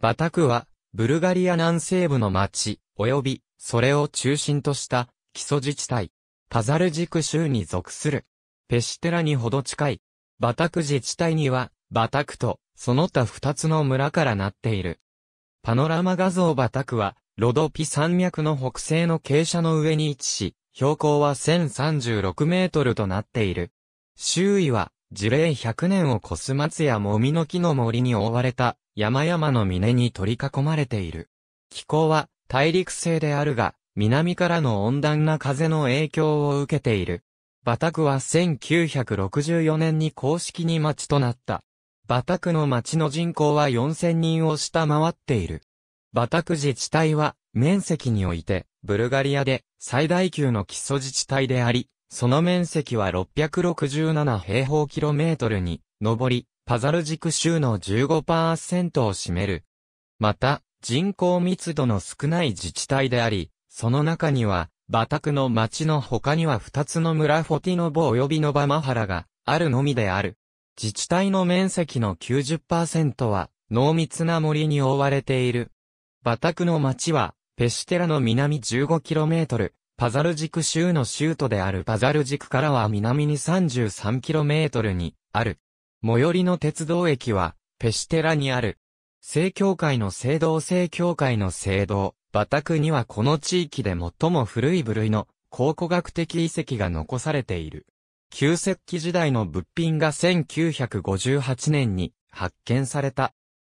バタクは、ブルガリア南西部の町、及び、それを中心とした、基礎自治体、パザルジク州に属する。ペシテラにほど近い。バタク自治体には、バタクと、その他二つの村からなっている。パノラマ画像バタクは、ロドピ山脈の北西の傾斜の上に位置し、標高は1036メートルとなっている。周囲は樹齢100年を越す松やもみの木の森に覆われた山々の峰に取り囲まれている。気候は大陸性であるが、南からの温暖な風の影響を受けている。バタクは1964年に公式に町となった。バタクの町の人口は4000人を下回っている。バタク自治体は面積においてブルガリアで最大級の基礎自治体であり、その面積は667平方キロメートルに上り、パザル軸州の15%を占める。また、人口密度の少ない自治体であり、その中には、バタクの町の他には2つの村フォティノボ及びノバマハラがあるのみである。自治体の面積の90%は濃密な森に覆われている。バタクの町はペシテラの南 15km、パザルジク州の州都であるパザルジクからは南に 33km にある。最寄りの鉄道駅は、ペシテラにある。聖教会の聖堂聖教会の聖堂、バタクにはこの地域で最も古い部類の考古学的遺跡が残されている。旧石器時代の物品が1958年に発見された。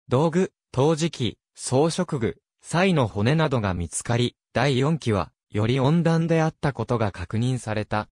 道具、陶磁器、装飾具、祭の骨などが見つかり、第4期はより温暖であったことが確認された。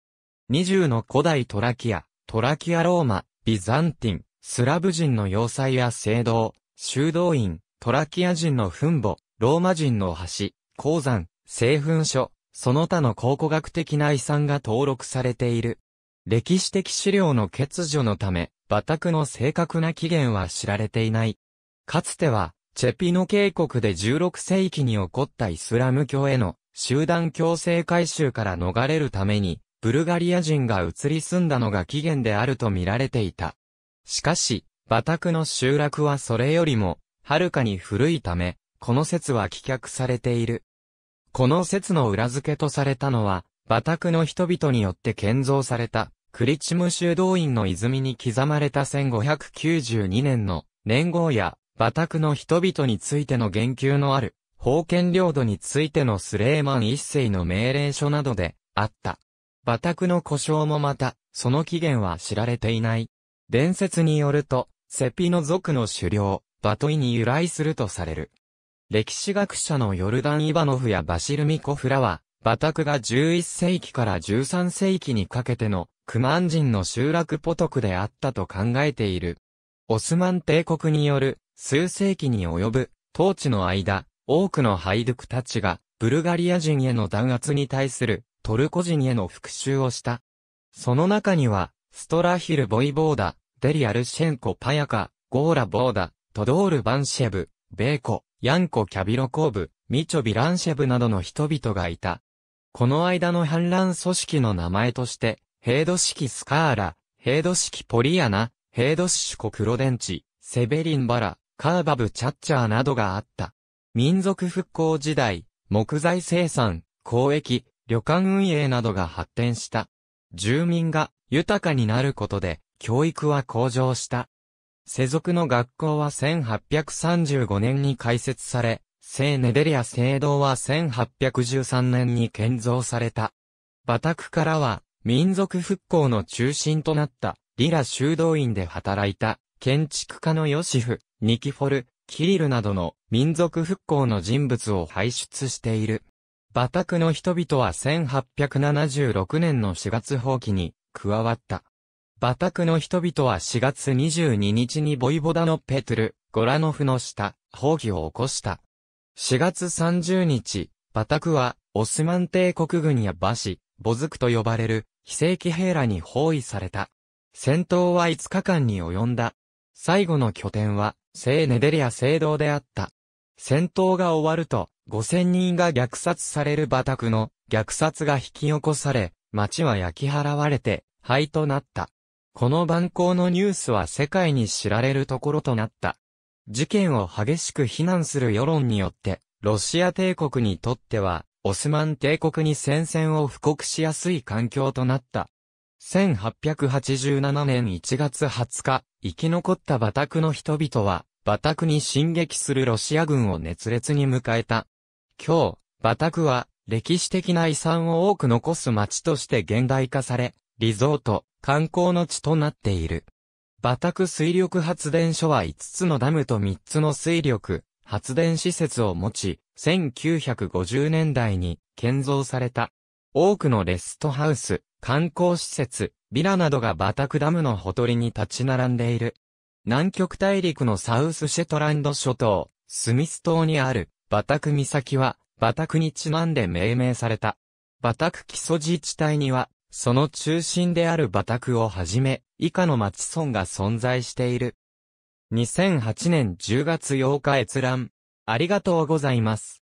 20の古代トラキア、トラキアローマ、ビザンティン、スラブ人の要塞や聖堂、修道院、トラキア人の墳墓、ローマ人の橋、鉱山、製粉所、その他の考古学的な遺産が登録されている。歴史的資料の欠如のため、バタクの正確な起源は知られていない。かつては、チェピノ渓谷で16世紀に起こったイスラム教への集団強制改修から逃れるために、ブルガリア人が移り住んだのが起源であると見られていた。しかし、バタクの集落はそれよりも、はるかに古いため、この説は棄却されている。この説の裏付けとされたのは、バタクの人々によって建造された、クリチム修道院の泉に刻まれた1592年の年号や、バタクの人々についての言及のある封建領土についてのスレーマン一世の命令書などで、あった。馬卓の故障もまた、その起源は知られていない。伝説によると、セピの族の狩猟、バトイに由来するとされる。歴史学者のヨルダン・イバノフやバシルミコフラは、バタクが11世紀から13世紀にかけての、クマン人の集落ポトクであったと考えている。オスマン帝国による、数世紀に及ぶ、統治の間、多くのハイドゥクたちが、ブルガリア人への弾圧に対する、トルコ人への復讐をした。その中には、ストラヒル・ボイボーダ、デリアル・シェンコ・パヤカ、ゴーラ・ボーダ、トドール・バンシェブ、ベーコ、ヤンコ・キャビロコーブ、ミチョビ・ランシェブなどの人々がいた。この間の反乱組織の名前として、ヘイド式スカーラ、ヘイド式ポリアナ、ヘイドシュコ・クロデンチ、セベリン・バラ、カーバブ・チャッチャーなどがあった。民族復興時代、木材生産、交易、旅館運営などが発展した。住民が豊かになることで、教育は向上した。世俗の学校は1835年に開設され、聖ネデリア聖堂は1813年に建造された。バタクからは、民族復興の中心となった、リラ修道院で働いた、建築家のヨシフ、ニキフォル、キリルなどの民族復興の人物を輩出している。バタクの人々は1876年の4月放棄に加わった。バタクの人々は4月22日にボイボダのペトル、ゴラノフの下、放棄を起こした。4月30日、バタクは、オスマン帝国軍やバシ、ボズクと呼ばれる、非正規兵らに包囲された。戦闘は5日間に及んだ。最後の拠点は、聖ネデリア聖堂であった。戦闘が終わると、5000人が虐殺されるバタクの虐殺が引き起こされ、町は焼き払われて、灰となった。この蛮行のニュースは世界に知られるところとなった。事件を激しく非難する世論によって、ロシア帝国にとっては、オスマン帝国に戦線を布告しやすい環境となった。1887年1月20日、生き残ったバタクの人々は、バタクに進撃するロシア軍を熱烈に迎えた。今日、バタクは、歴史的な遺産を多く残す町として現代化され、リゾート、観光の地となっている。バタク水力発電所は5つのダムと3つの水力、発電施設を持ち、1950年代に建造された。多くのレストハウス、観光施設、ビラなどがバタクダムのほとりに立ち並んでいる。南極大陸のサウスシェトランド諸島、スミス島にあるバタク岬は、バタクにちなんで命名された。バタク基礎自治体には、その中心であるバタクをはじめ、以下の町村が存在している。2008年10月8日閲覧。ありがとうございます。